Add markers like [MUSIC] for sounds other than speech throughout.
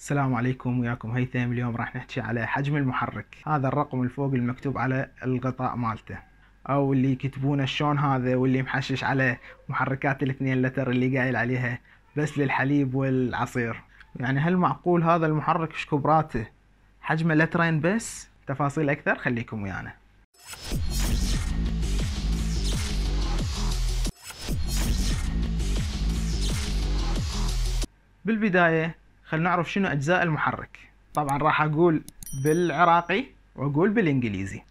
السلام عليكم وياكم هيثم اليوم راح نحكي على حجم المحرك هذا الرقم الفوق المكتوب على الغطاء مالته او اللي يكتبونه شلون هذا واللي محشش على محركات الاثنين لتر اللي قايل عليها بس للحليب والعصير يعني هل معقول هذا المحرك ايش كبراته حجمه لترين بس تفاصيل اكثر خليكم ويانا بالبداية خلينا نعرف شنو أجزاء المحرك طبعا راح أقول بالعراقي وأقول بالإنجليزي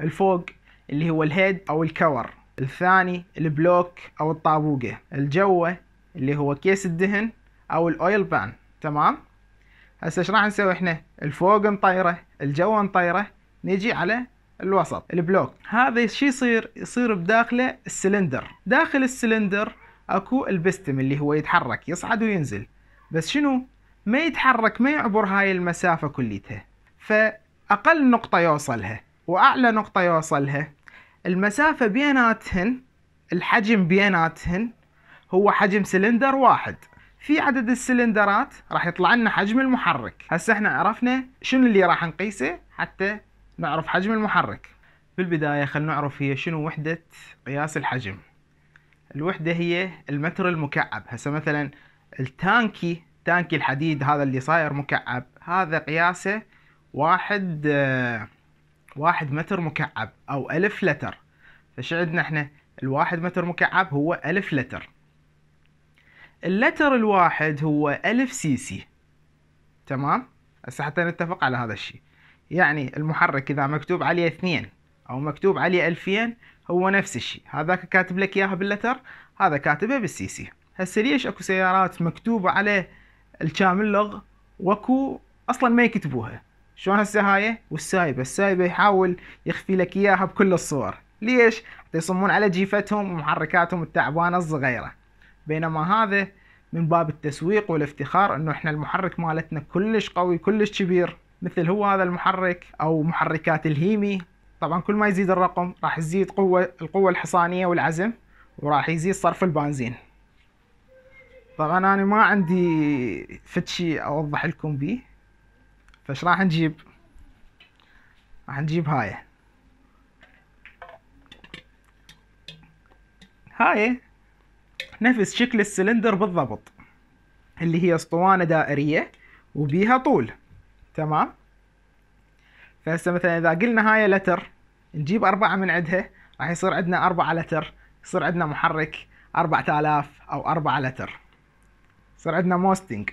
الفوق اللي هو الهيد أو الكور الثاني البلوك أو الطابوقة الجوة اللي هو كيس الدهن أو الأويل بان تمام هسه ايش راح نسوي احنا الفوق نطيره الجوه نطيره نجي على الوسط البلوك هذا شو يصير يصير بداخله السلندر داخل السلندر اكو البستم اللي هو يتحرك يصعد وينزل بس شنو ما يتحرك ما يعبر هاي المسافة كليتها فأقل نقطة يوصلها وأعلى نقطة يوصلها المسافة بيناتهن الحجم بيناتهن هو حجم سلندر واحد في عدد السلندرات راح يطلع لنا حجم المحرك هسه احنا عرفنا شنو اللي راح نقيسه حتى نعرف حجم المحرك بالبداية خلنا نعرف هي شنو وحدة قياس الحجم الوحدة هي المتر المكعب هسه مثلا التانكي التانكي الحديد هذا اللي صاير مكعب هذا قياسه واحد واحد متر مكعب او الف لتر فش عندنا احنا الواحد متر مكعب هو الف لتر اللتر الواحد هو الف سي سي تمام هسه حتى نتفق على هذا الشيء يعني المحرك اذا مكتوب عليه اثنين او مكتوب عليه الفين هو نفس الشيء هذاك كاتب لك اياها باللتر هذا كاتبه بالسي سي هسه ليش اكو سيارات مكتوبه عليه الكامل لغ وكو اصلا ما يكتبوها شلون هسه هاي والسايبه السايبه يحاول يخفي لك اياها بكل الصور ليش يصمون على جيفتهم ومحركاتهم التعبانه الصغيره بينما هذا من باب التسويق والافتخار انه احنا المحرك مالتنا كلش قوي كلش كبير مثل هو هذا المحرك او محركات الهيمي طبعا كل ما يزيد الرقم راح تزيد قوه القوه الحصانيه والعزم وراح يزيد صرف البنزين طبعا انا ما عندي فتشي اوضح لكم بيه فش راح نجيب راح نجيب هاي هاي نفس شكل السلندر بالضبط اللي هي اسطوانة دائرية وبيها طول تمام فهسه مثلا اذا قلنا هاي لتر نجيب أربعة من عندها راح يصير عندنا أربعة لتر يصير عندنا محرك أربعة آلاف أو أربعة لتر صار عندنا موستنج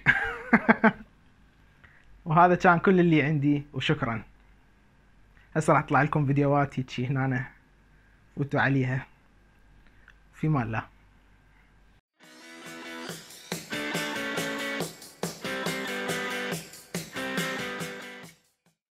[LAUGHS] وهذا كان كل اللي عندي وشكرا هسه راح اطلع لكم فيديوهات هيك هنا فوتوا عليها في مال الله